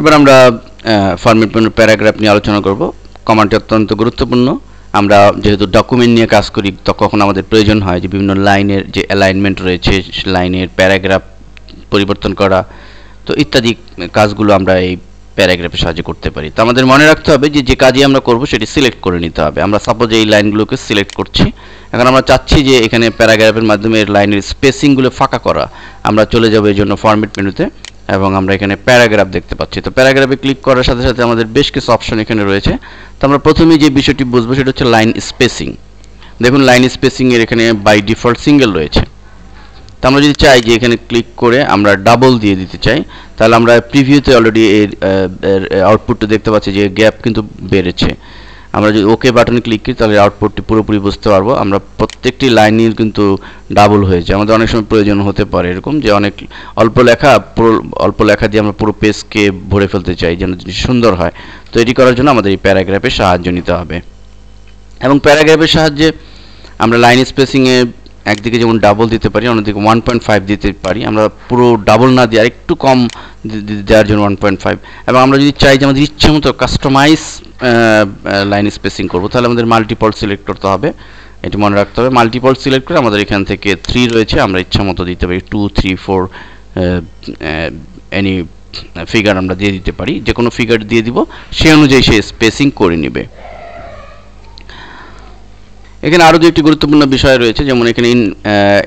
এবার আমরা format paragraph নিয়ে আলোচনা করব কমান্ডটি অত্যন্ত গুরুত্বপূর্ণ আমরা যেহেতু ডকুমেন্ট নিয়ে কাজ করি তখন আমাদের প্রয়োজন হয় যে বিভিন্ন লাইনের যে অ্যালাইনমেন্ট রয়েছে লাইনের প্যারাগ্রাফ পরিবর্তন করা তো ইত্যাদি কাজগুলো আমরা এই প্যারাগ্রাফের সাহায্যে করতে পারি তো আমাদের মনে রাখতে হবে যে যে কাজই আমরা করব সেটি সিলেক্ট করে নিতে হবে আমরা সাপোজ এই লাইনগুলোকে সিলেক্ট করছি এখন আমরা চাচ্ছি যে এখানে প্যারাগ্রাফের মাধ্যমে লাইনের স্পেসিংগুলো ফাঁকা করা আমরা চলে যাবো এই জন্য ফর্মেট মেনুতে এবং আমরা এখানে প্যারাগ্রাফ দেখতে পাচ্ছি তো প্যারাগ্রাফে ক্লিক করার সাথে সাথে আমাদের বেশ কিছু অপশন এখানে রয়েছে তো আমরা প্রথমেই যে বিষয়টি বুঝবো সেটা হচ্ছে লাইন স্পেসিং দেখুন লাইন স্পেসিংয়ের এখানে বাই ডিফল্ট সিঙ্গেল রয়েছে তো আমরা যদি চাই যে এখানে ক্লিক করে আমরা ডাবল দিয়ে দিতে চাই তাহলে আমরা প্রিভিউতে অলরেডি এর আউটপুটটা দেখতে পাচ্ছি যে গ্যাপ কিন্তু বেড়েছে আমরা যদি ওকে বাটন ক্লিক করি তাহলে আউটপুটটি পুরোপুরি বুঝতে পারবো আমরা প্রত্যেকটি লাইনই কিন্তু ডাবল হয়েছে আমাদের অনেক সময় প্রয়োজন হতে পারে এরকম যে অনেক অল্প লেখা অল্প লেখা দিয়ে আমরা পুরো পেজকে ভরে ফেলতে চাই যেন সুন্দর হয় তো এটি করার জন্য আমাদের এই প্যারাগ্রাফের সাহায্য নিতে হবে এবং প্যারাগ্রাফের সাহায্যে আমরা লাইন স্পেসিংয়ে একদিকে যেমন ডাবল দিতে পারি অন্যদিকে ওয়ান পয়েন্ট ফাইভ দিতে পারি আমরা পুরো ডাবল না দিয়ে একটু কম দেওয়ার জন্য ওয়ান পয়েন্ট ফাইভ এবং আমরা যদি চাই যে আমাদের ইচ্ছে মতো কাস্টমাইজ লাইন স্পেসিং করবো তাহলে আমাদের মাল্টিপল সিলেক্ট করতে হবে এটি মনে রাখতে হবে মাল্টিপল সিলেক্ট করে আমাদের এখান থেকে থ্রি রয়েছে আমরা ইচ্ছা মতো দিতে পারি two three four any figure আমরা দিয়ে দিতে পারি যে কোনো ফিগার দিয়ে দিব সে অনুযায়ী সে স্পেসিং করে নেবে এখানে আরও দু একটি গুরুত্বপূর্ণ বিষয় রয়েছে যেমন এখানে ইন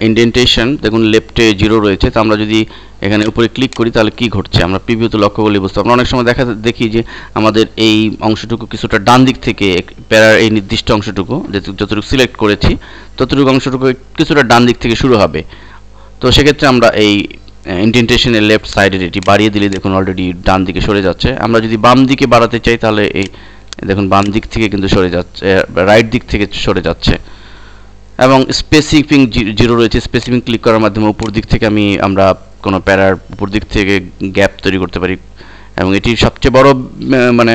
ইন্ডেন্টেশন দেখুন লেফটে জিরো রয়েছে তো আমরা যদি এখানে উপরে ক্লিক করি তাহলে কি ঘটছে আমরা প্রিভিউত লক্ষ্য করলে বুঝতে আমরা অনেক সময় দেখা দেখি যে আমাদের এই অংশটুকু কিছুটা ডান দিক থেকে প্যারার এই নির্দিষ্ট অংশটুকু যতটুকু সিলেক্ট করেছি ততটুকু অংশটুকু কিছুটা ডান দিক থেকে শুরু হবে তো সেক্ষেত্রে আমরা এই ইন্ডেন্টেশনের লেফট সাইডের এটি বাড়িয়ে দিলে দেখুন অলরেডি ডান দিকে সরে যাচ্ছে আমরা যদি বাম দিকে বাড়াতে চাই তাহলে এই দেখুন বাম দিক থেকে কিন্তু সরে যাচ্ছে রাইট দিক থেকে সরে যাচ্ছে এবং স্পেসিফিং জিরো রয়েছে স্পেসিফিং ক্লিক করার মাধ্যমে উপর দিক থেকে আমি আমরা কোনো প্যারার উপর দিক থেকে গ্যাপ তৈরি করতে পারি এবং এটি সবচেয়ে বড় মানে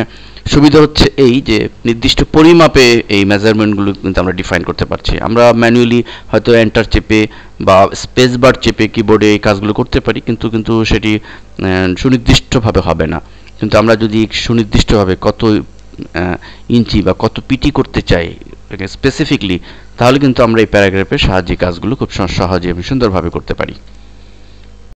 সুবিধা হচ্ছে এই যে নির্দিষ্ট পরিমাপে এই মেজারমেন্টগুলো কিন্তু আমরা ডিফাইন করতে পারছি আমরা ম্যানুয়ালি হয়তো এন্টার চেপে বা স্পেস বার চেপে কিবোর্ডে এই কাজগুলো করতে পারি কিন্তু কিন্তু সেটি সুনির্দিষ্টভাবে হবে না কিন্তু আমরা যদি সুনির্দিষ্টভাবে কত ইঞ্চি বা কত পিটি করতে চাই স্পেসিফিকলি তাহলে কিন্তু আমরা এই প্যারাগ্রাফের সাহায্যে কাজগুলো খুব সহজে এবং সুন্দরভাবে করতে পারি